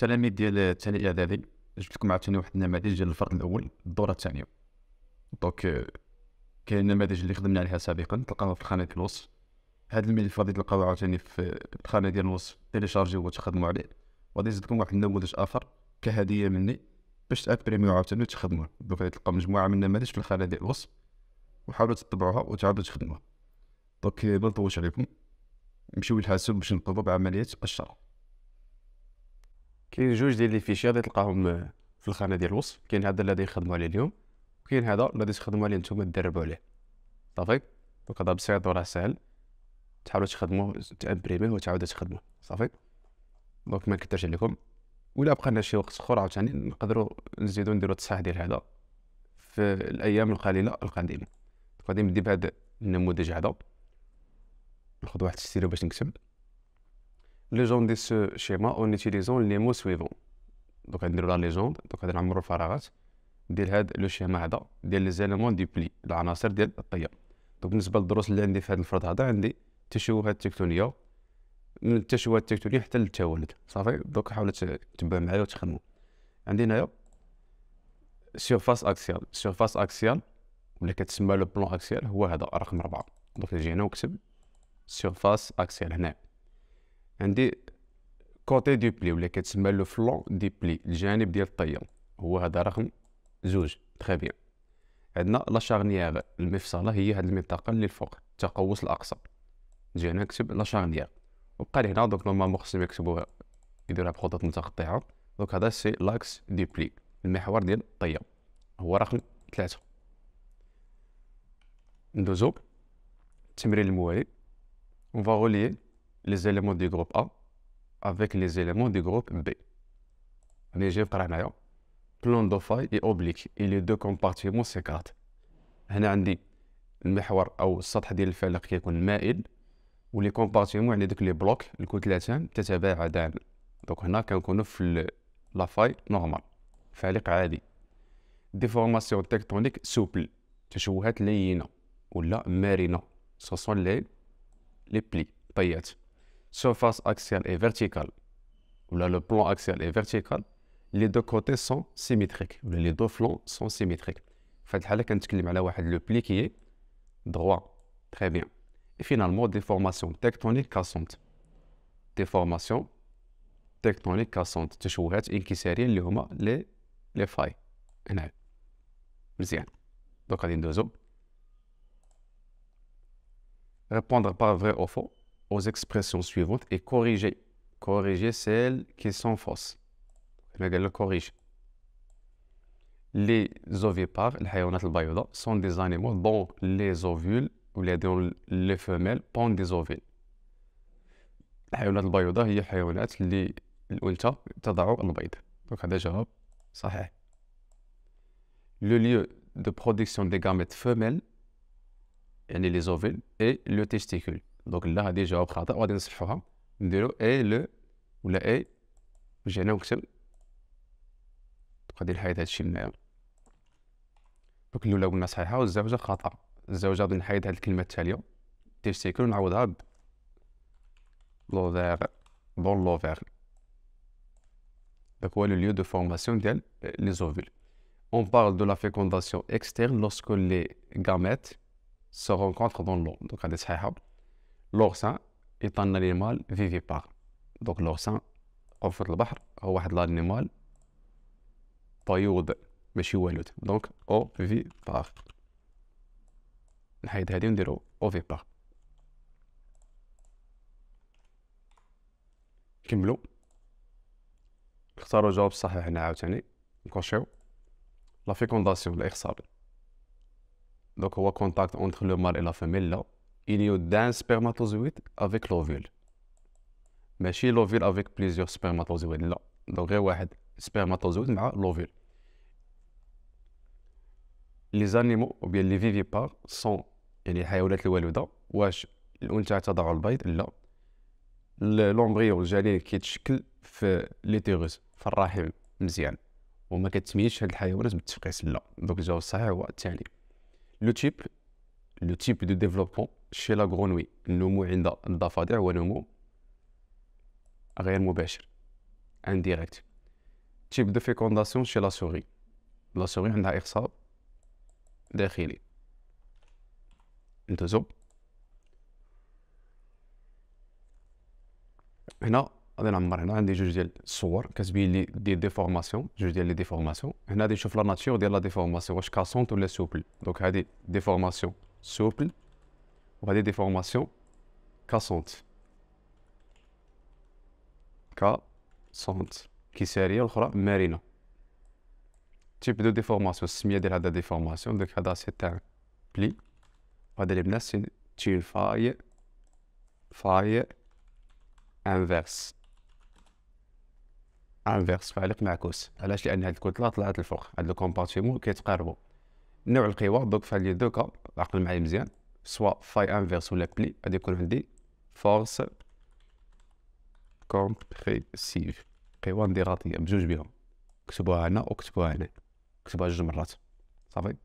التلاميذ ديال الثاني الاعدادي جبت لكم عاوتاني واحد النماذج ديال الفرد الاول الدوره الثانيه دونك كاين النماذج اللي خدمنا عليها سابقا تلقاوها في الخانه ديال الوصف هاد الملف غادي تلقاوه عاوتاني في الخانه ديال الوصف تيليشارجيو وتخدموا عليه وغادي نزيد لكم واحد النموذج اخر كهديه مني باش تابريميو عاوتاني وتخدموا دونك غادي تلقاو مجموعه من النماذج في الخانه ديال الوصف وحاولوا تطبعوها وتعاودوا تخدموها دونك ما نطولش عليكم نمشيو للحاسوب باش نطلبوا بعمليه الشرح كاين جوج ديال لي فيشي غادي تلقاهم آه، في الخانه ديال الوصف كاين هذا الذي نخدمو عليه اليوم وكاين هذا الذي تخدمو عليه نتوما تدربو عليه صافي دونك هذا بسيط وراه ساهل تحاولوا تخدموه تامبريميه وتعاودوا تخدمو صافي دونك ما نكثرش عليكم ولا بقى لنا شي وقت اخر عاوتاني نقدروا نزيدو نديرو التصحيح ديال هذا في الايام القليله القادمه غادي نبدا بهذا النموذج هذا ناخذ واحد السيرو باش نكتب دي سو شيما اون اتيليزون لي مو سويفون دونك نديرو لا ليجوند دونك غادي نعمرو الفراغات ندير هاد لو شيما هذا ديال لي زيلمون دي بلي العناصر ديال الطيه دونك بالنسبه للدروس اللي عندي في هاد الفرد هذا عندي التشوهات التكتونيه من التشوهات التكتونيه حتى للتوالد صافي دونك حاول تتبع معايا وتخمم عندي هنايا سيرفاس اكسيال سيرفاس اكسيال ولا كتسمى لو بلون اكسيال هو هذا رقم 4 دونك نجي هنا وكتب سيرفاس اكسيال هنا عندي كوتي دو بلي ولا كتسمى لو فلون دي بلي الجانب ديال الطيل هو هذا رقم زوج تخي بيان عندنا لا شارنيير المفصله هي هاد المنطقه اللي الفوق التقوس الاقصى نجي هنا نكتب لا شارنيير وبقى لي هنا دونك نورمالمون خصهم يكتبوها يديروها بخطوط متقطعه دونك هذا سي لاكس دي بلي المحور ديال الطيل هو رقم ثلاثة ندوزو التمرين الموالي اون فاغولي غوليي les éléments du groupe A avec les éléments du groupe B. Plan de faille est oblique et les deux compartiments s'écartent. هنا عندي المحور او السطح ديال الفلق كيكون مائل ولي كومبارتيمون يعني دوك لي بلوك الكتلتان تتباعدان دوك هنا كنكونو في لا فاي نورمال فالق عادي ديفورماسيون تكتونيك سوبل تشوهات لينه ولا مرنه سو لي لي بلي طيات surface axiale est verticale, ou là le plan axial est vertical, les deux côtés sont symétriques, ou là les deux flancs sont symétriques. فهاد quand كنتكلم على واحد le pli qui est droit. Très bien. Et finalement, déformation tectonique cassante. Déformation tectonique cassante. تشوهات انكسارية اللي les les failles. فاي. هنا. مزيان. دونك غادي ندوزو. Répondre par vrai ou faux aux expressions suivantes et corriger. Corriger celles qui sont fausses. le corrige. Les ovipares, les sont des animaux dont les ovules ou les femelles pondent des ovules. Les y a هي حيوانات les الأنثى تضع البيض دونك هذا جواب صحيح Le lieu de production des gamètes femelles يعني les ovules et le testicule دونك لا هادي جواب خاطئ وغادي نصححوها نديرو اي لو ولا اي رجعنا ونكتب غادي نحيد هادشي من معايا دونك الاولى قلنا صحيحه والزوجه خاطئة الزوجه غادي نحيد هاد الكلمه التاليه سيكل ونعوضها ب لوفير بون لوفير هو لو ليو دو فورماسيون ديال لي زوفيل On parle de la fécondation externe lorsque les gamètes se rencontrent dans l'eau. Donc, هادي صحيحة لورسان يطن في فيفي باغ دونك لورسان قفة البحر هو واحد لانيمال بايود ماشي والو دونك او في باغ نحيد هادي ونديرو او في باغ كملو اختاروا الجواب الصحيح هنا عاوتاني نكوشيو لا فيكونداسيون الاخصاب دونك هو كونتاكت اونتر لو مال اي لا فيميل لا il d'un spermatozoïde avec l'ovule ماشي لوفيل افيك بليزيور spermatozoïdes لا دونك غير واحد spermatozoïde مع l'ovule les animaux ou bien les vivipares sont يعني الحيوانات الوالوده واش الانثى تضع البيض لا لومبريو الجليل كيتشكل في ليتيروس في الرحم مزيان وما كتسميش هاد الحيوانات بالتفقيس لا دوك الجواب الصحيح هو الثاني لو تيب لو تيب دو ديفلوبمون شي لا غرونوي النمو عند الضفادع هو نمو غير مباشر انديريكت تيب دو فيكونداسيون شي لا سوري لا سوري عندها اخصاب داخلي ندوزو هنا غادي نعمر هنا عندي جوج ديال الصور كتبين لي دي ديفورماسيون جوج ديال لي ديفورماسيون هنا غادي نشوف لا ناتور ديال لا ديفورماسيون واش كاسونت ولا سوبل دونك هادي ديفورماسيون souple وهذه دي فورماسيون كاسونت كاسونت كيساريه والاخرى مارينا تيب دو ديفورماسيون السميه ديال هذا ديفورماسيون دوك هذا سي تان بلي وهذا اللي بنا سي تي فاي فاي انفيرس انفيرس فعلق معكوس علاش لان هاد الكتله طلعت الفوق هاد الكومبارتيمون كيتقاربوا نوع القوى دوك في هاد لي دو كا عقل معايا مزيان سوا فاي انفيرس ولا بلي غادي يكون عندي فورس كومبريسيف قوى انضغاطية بجوج بيهم كتبوها هنا وكتبوها هنا كتبوها جوج مرات صافي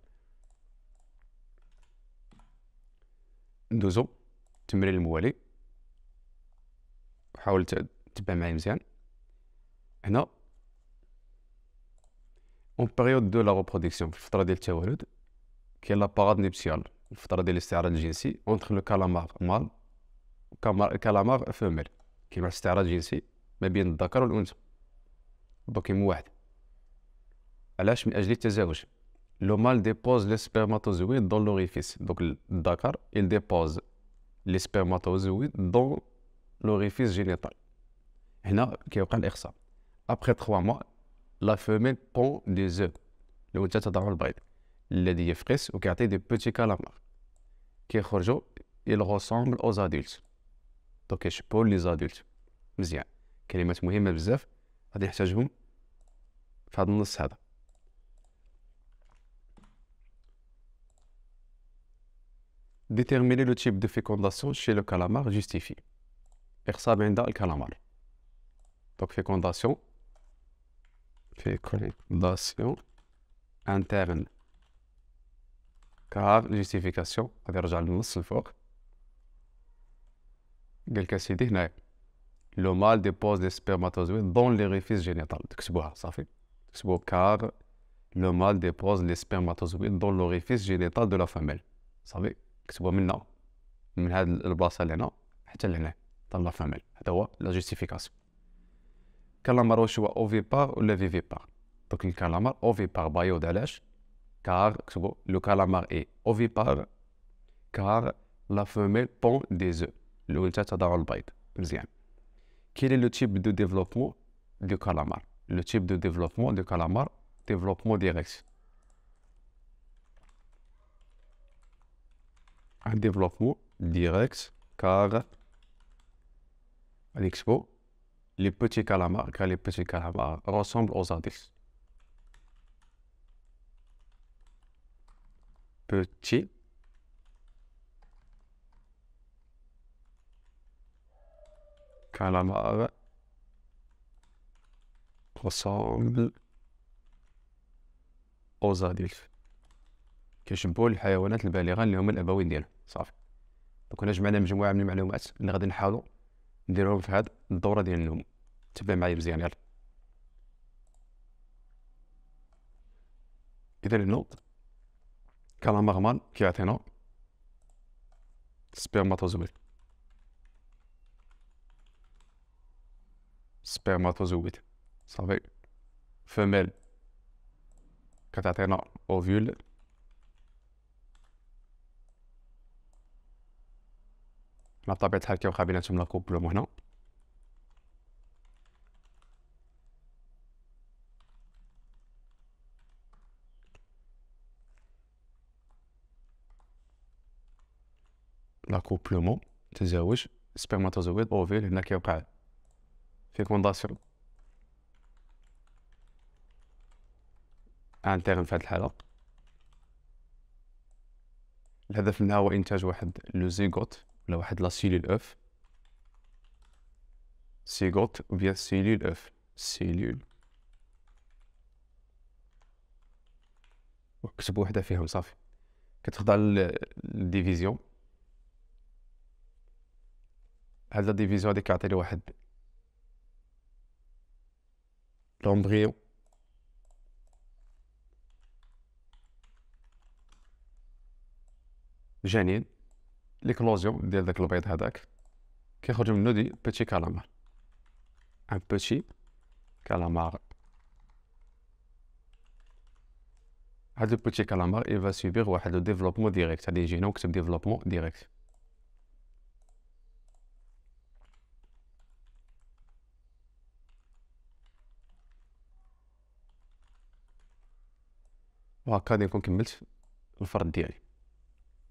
ندوزو التمرين الموالي حاول تتبع معايا مزيان هنا En période de la reproduction, en période de la tauride, qui est la période nuptiale. en période de l'instauration de la génétie, entre le calamar mâle et calamar femelle, qui est l'instauration de la mais bien le Dakar ou l'Ontario. Donc, il y en a un seul. Pourquoi le mâle dépose les spermatozoïdes dans l'orifice. Donc, le Dakar, il dépose les spermatozoïdes dans l'orifice génital. Ici, c'est une erreur. Après trois mois, la femelle pond des œufs. Le est dans le bain. Les diéphrès ou carté des petits calamars. Qui est Ils ressemblent aux adultes. Donc, je pour les adultes. Bien. Quelle est ma mouhime à bzef A des ce Fadon de Déterminer le type de fécondation chez le calamar justifie. Ersa benda le calamar. Donc, fécondation. فيكوليداسيون انترن كار جيستيفيكاسيون غادي نرجع للنص الفوق قالك اسيدي هنايا لو مال ديبوز دي سبيرماتوزويد دون لي ريفيس جينيتال تكتبوها صافي تكتبو كار لو مال ديبوز لي سبيرماتوزويد دون لو ريفيس جينيتال دو لا فاميل صافي كتبوها من هنا من هاد البلاصه لهنا حتى لهنا طال لا فاميل هذا هو لا جيستيفيكاسيون Le calmar ouvre par le vivipare. Donc le calamar ouvre par baiodélices, car que vous le calamar est ouvert par car la femelle pond des œufs. Le concept à dans le bide. Bien. Quel est le type de développement du calamar Le type de développement du calamar développement direct. Un développement direct car. Alex vous les petits calamars, car les petits calamars ressemblent aux indices. Petit. Calamar. ressemble aux adultes. كيشبهوا الحيوانات البالغه اللي هما الابوين ديالهم صافي دوك جمعنا مجموعه من المعلومات اللي غادي نحاولوا نديروهم في هاد الدوره ديال اليوم تبع معايا مزيان يلا اذا النوض كالامغمان كيعطينا سبيرماتوزويد سبيرماتوزويد صافي فمال كتعطينا اوفيول على طبيعة الحال كيوقع بيناتهم لا كوبلوم هنا لاكوبلومون تزاوج سبيرماتوزويد اوفيل هنا كيوقع فيكونداسيون انترن في هاد الحالة الهدف منها هو انتاج واحد لو زيغوت ولا واحد لا سيلول اوف سيغوت او بيان سيلول اوف سيلول وكتب وحدة فيهم صافي كتخضع للديفيزيون هاد لا ديفيزيون هادي لي واحد لومبريو جنين لي كلوزيون ديال داك البيض هذاك كيخرج منو دي بيتي كالامار ان بيتي كالامار هاد لو بيتي كالامار اي فا subir واحد لو ديفلوبمون ديريكت هادي يجي وكتب ديفلوبمون ديريكت وهكا غادي نكون كملت الفرد ديالي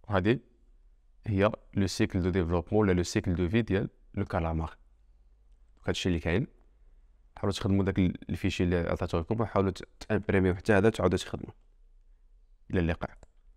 وهادي هي لو سيكل دو ديفلوبمون ولا لو سيكل دو في ديال لو كالامار هادشي اللي كاين حاولوا تخدموا داك الفيشي اللي عطاتو لكم وحاولوا تامبريميو حتى هذا تعاودوا تخدموا الى اللقاء